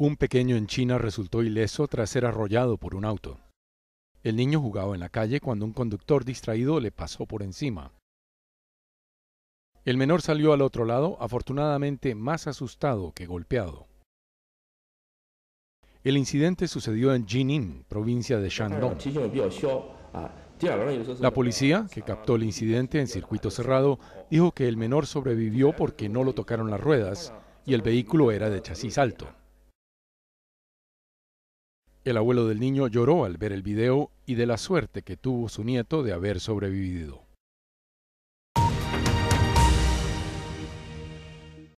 Un pequeño en China resultó ileso tras ser arrollado por un auto. El niño jugaba en la calle cuando un conductor distraído le pasó por encima. El menor salió al otro lado, afortunadamente más asustado que golpeado. El incidente sucedió en Jinin, provincia de Shandong. La policía, que captó el incidente en circuito cerrado, dijo que el menor sobrevivió porque no lo tocaron las ruedas y el vehículo era de chasis alto. El abuelo del niño lloró al ver el video y de la suerte que tuvo su nieto de haber sobrevivido.